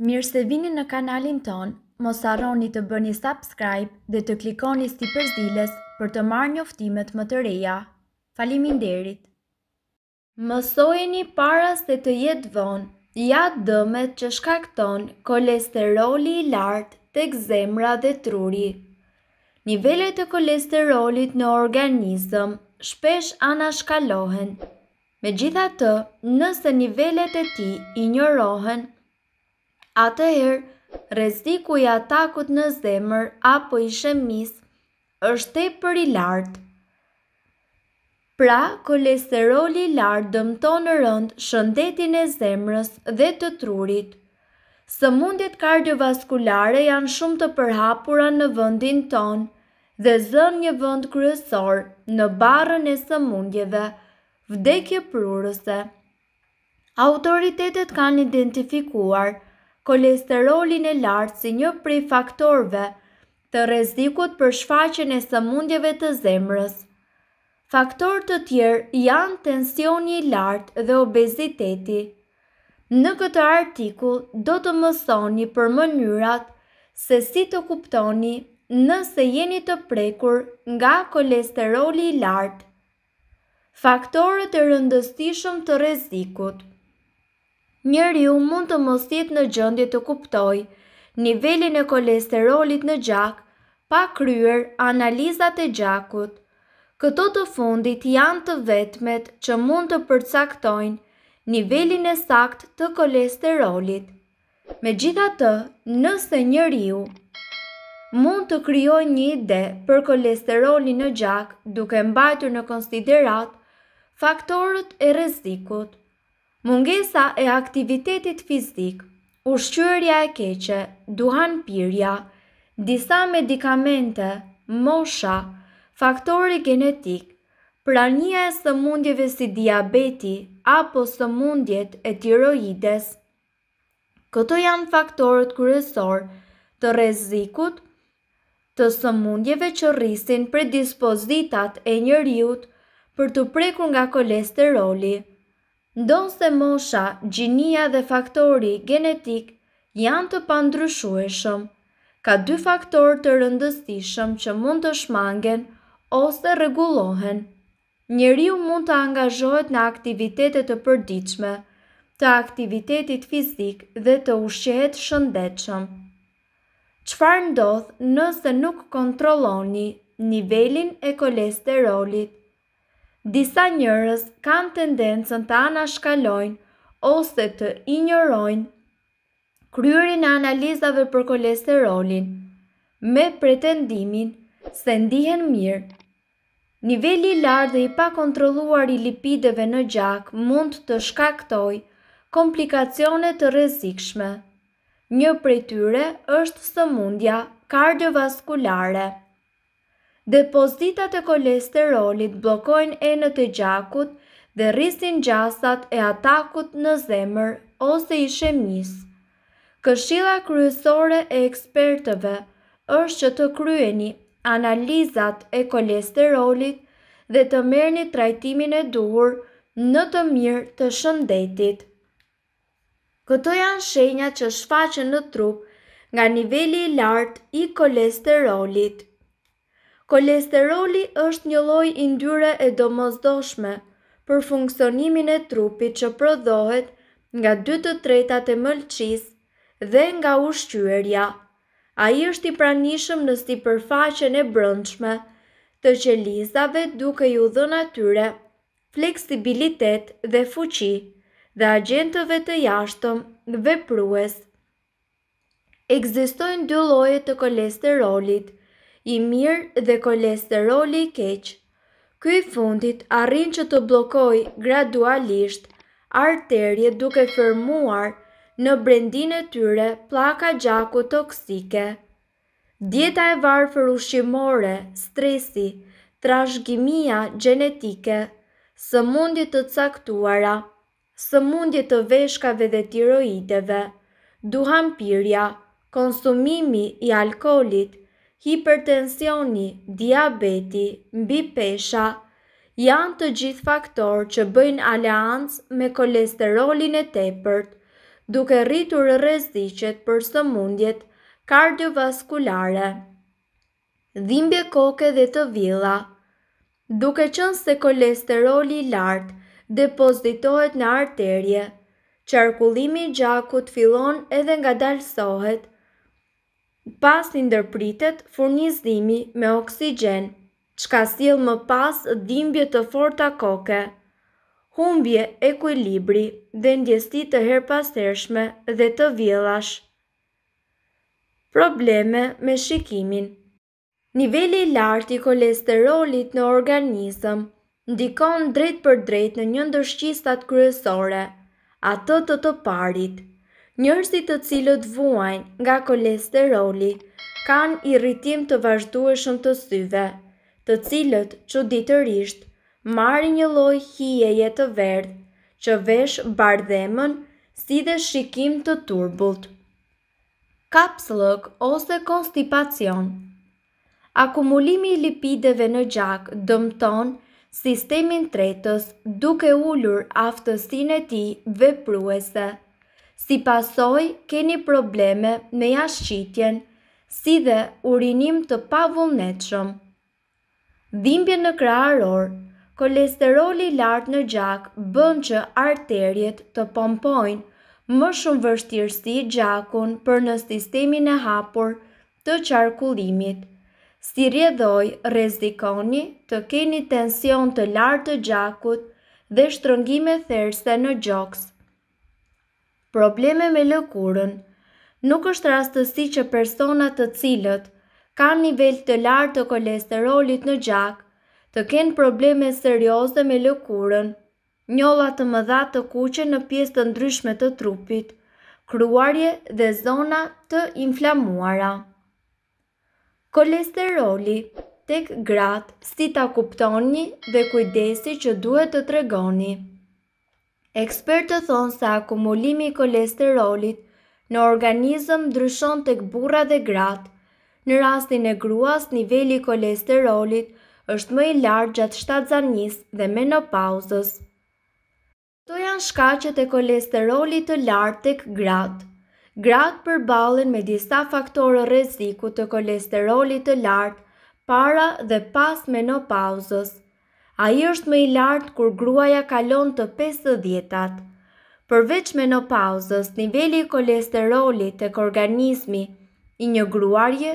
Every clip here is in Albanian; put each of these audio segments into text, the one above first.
Mirë se vini në kanalin ton, mos arroni të bëni subscribe dhe të klikoni sti përzdiles për të marrë një më të reja. Falimin derit! Mësojni para se të jetë vonë, ja dëmet që shkakton kolesteroli i lartë të gzemra dhe truri. Nivellet të kolesterolit në organizëm shpesh anashkalohen. Me gjitha të, nëse nivellet e ti i njërohen, Atëherë, rreziku i atakut në zemër apo i shëmis është tepër i lartë. Pra, kolesteroli i lartë dëmton rënd shëndetin e zemrës dhe të trurit. Sëmundjet kardiovaskulare janë shumë të përhapura në vendin tonë dhe zënë një vend kryesor në barën e sëmundjeve, vdekje prurëse. Autoritetet kanë identifikuar – kolesterolin e lartë si një prej faktorve të rezikut për shfaqen e sëmundjeve të zemrës. Faktor të tjerë janë tensioni i lartë dhe obeziteti. Në këtë artikull do të mësoni për mënyrat se si të kuptoni nëse jeni të prekur nga kolesteroli i lartë. Faktorët e rëndësishëm të rezikut – njëri mund të mos jetë në gjëndje të kuptoj. Nivelin e kolesterolit në gjak, pa kryer analizat e gjakut. Këto të fundit janë të vetmet që mund të përcaktojnë nivelin e sakt të kolesterolit. Me gjitha të, nëse njëriu mund të kryoj një ide për kolesterolin në gjak duke mbajtur në konsiderat faktorët e rezikut mungesa e aktivitetit fizik, ushqyërja e keqe, duhan pyrja, disa medikamente, mosha, faktori genetik, prania e sëmundjeve si diabeti apo sëmundjet e tiroides. Këto janë faktorët kryesor të rezikut të sëmundjeve që rrisin predispozitat e njëriut për të prekur nga kolesteroli. Ndonë se mosha, gjinia dhe faktori genetik janë të pandryshueshëm. Ka dy faktor të rëndësishëm që mund të shmangen ose regulohen. Njeriu mund të angazhohet në aktivitetet të përdiqme, të aktivitetit fizik dhe të ushqehet shëndetshëm. Qfar ndodh nëse nuk kontroloni nivelin e kolesterolit? Disa njërës kanë tendencën të anashkalojnë ose të injërojnë kryurin e analizave për kolesterolin me pretendimin se ndihen mirë. Nivelli lartë dhe i pa kontroluar i lipideve në gjak mund të shkaktoj komplikacionet të rezikshme. Një prejtyre është së mundja kardiovaskulare. Depozitat e kolesterolit blokojnë enët e gjakut dhe rrisin gjasat e atakut në zemër ose i shemnis. Këshilla kryesore e ekspertëve është që të kryeni analizat e kolesterolit dhe të merrni trajtimin e duhur në të mirë të shëndetit. Këto janë shenjat që shfaqen në trup nga niveli i lartë i kolesterolit. Kolesteroli është një loj indyre e domozdoshme për funksionimin e trupit që prodohet nga 2 të tretat e mëlqis dhe nga ushqyërja. A i është i pranishëm në sti përfaqen e brëndshme të qelizave duke ju dhe atyre fleksibilitet dhe fuqi dhe agentëve të jashtëm dhe prues. Egzistojnë dy lojet të kolesterolit – i mirë dhe kolesteroli i keqë. i fundit arrin që të blokoj gradualisht arterje duke fërmuar në brendin e tyre plaka gjaku toksike. Dieta e varë ushqimore, ushimore, stresi, trashëgimia genetike, së mundit të caktuara, së mundit të veshkave dhe tiroideve, duhampirja, konsumimi i alkolit, hipertensioni, diabeti, mbi pesha, janë të gjithë faktorë që bëjnë aleancë me kolesterolin e tepërt, duke rritur rreziqet për së mundjet kardiovaskulare. Dhimbje koke dhe të vila Duke qënë se kolesteroli lartë depozitohet në arterje, qarkullimi gjakut filon edhe nga dalsohet Pas një ndërpritet, furnizimi dhimi me oksigen, qka stil më pas dhimbje të forta koke, humbje ekuilibri dhe ndjesti të herpastershme dhe të vjelash. Probleme me shikimin Nivelli lartë i kolesterolit në organizëm ndikon drejt për drejt në një ndërshqistat kryesore, atë të të parit – Njërësit të cilët vuajnë nga kolesteroli kanë irritim të vazhdueshëm të syve, të cilët që ditërisht marë një loj hijeje të verdhë që vesh bardhemën si dhe shikim të turbullt. Kapslëk ose konstipacion Akumulimi i lipideve në gjak dëmton sistemin tretës duke ullur aftësine e ti vepruese si pasoj keni probleme me jashqitjen, si dhe urinim të pavullnetshëm. Dhimbje në kraror, kolesteroli lartë në gjak bën që arterjet të pompojnë më shumë vështirësi gjakun për në sistemin e hapur të qarkullimit. Si rjedhoj, rezikoni të keni tension të lartë të gjakut dhe shtrëngime therse në gjoks probleme me lëkurën. Nuk është rastësi që personat të cilët kanë nivel të lartë të kolesterolit në gjak, të kenë probleme serioze me lëkurën, njolla të mëdha të kuqe në pjesë të ndryshme të trupit, kruarje dhe zona të inflamuara. Kolesteroli tek gratë si ta kuptoni dhe kujdesi që duhet të tregoni. Ekspertë thonë se akumulimi i kolesterolit në organizëm ndryshon tek këbura dhe gratë. Në rastin e gruas, niveli i kolesterolit është më i lartë gjatë shtatzanis dhe menopauzës. Këto janë shkacet e kolesterolit të lartë tek gratë. Gratë përballen me disa faktorë rreziku të kolesterolit të lartë para dhe pas menopauzës. A i është më i lartë kur gruaja kalon të 50 djetat. Përveç menopauzës, nivelli i kolesterolit të kërganizmi i një gruarje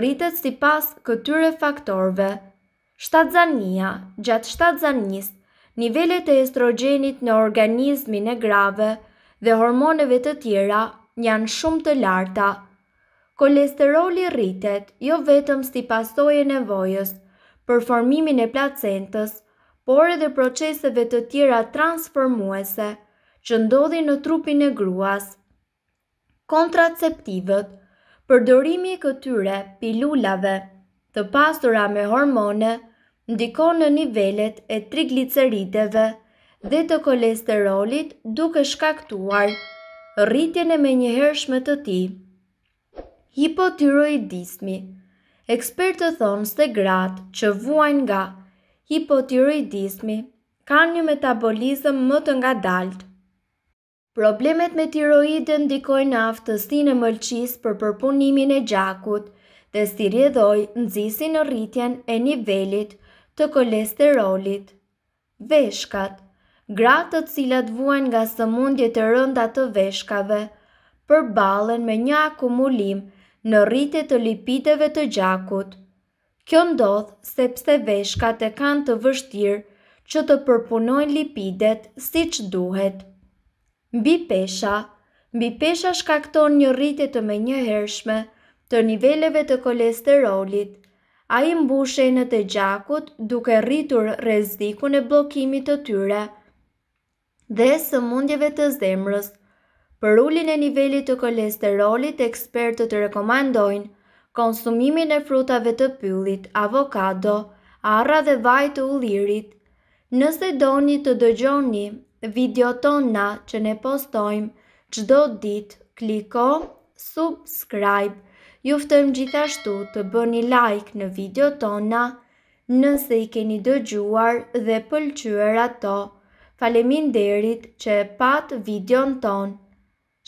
rritet si pas këtyre faktorve. Shtadzania, gjatë shtadzanis, nivellet e estrogenit në organizmin e grave dhe hormoneve të tjera janë shumë të larta. Kolesteroli rritet jo vetëm si pasoj e nevojës, për formimin e placentës, por edhe proceseve të tjera transformuese që ndodhi në trupin e gruas. Kontraceptivët, përdorimi i këtyre pilulave të pastura me hormone, ndikon në nivellet e trigliceriteve dhe të kolesterolit duke shkaktuar rritjen e menjëhershme të ti. Hipotiroidismi, hipotiroidismi, ekspertë thonë se gratë që vuajnë nga hipotiroidizmi kanë një metabolizëm më të nga daltë. Problemet me tiroide ndikojnë në aftësin e mëlqis për përpunimin e gjakut dhe si rjedhoj nëzisi në rritjen e nivelit të kolesterolit. Veshkat Gratë të cilat vuajnë nga sëmundje të rënda të veshkave, përbalen me një akumulim të në rritje të lipideve të gjakut. Kjo ndodh sepse veshkat e kanë të vështirë që të përpunojnë lipidet si që duhet. Mbi pesha Mbi pesha shkakton një rritje të me një hershme të niveleve të kolesterolit, a i mbushej në të gjakut duke rritur rezikun e blokimit të tyre dhe së mundjeve të zemrës Për ullin e nivelit të kolesterolit, ekspertët të rekomandojnë konsumimin e frutave të pyllit, avokado, arra dhe vaj të ullirit. Nëse doni të dëgjoni video tona që ne postojmë qdo dit, kliko subscribe. Juftëm gjithashtu të bëni like në video tona nëse i keni dëgjuar dhe pëlqyër ato. Falemin derit që e pat videon tonë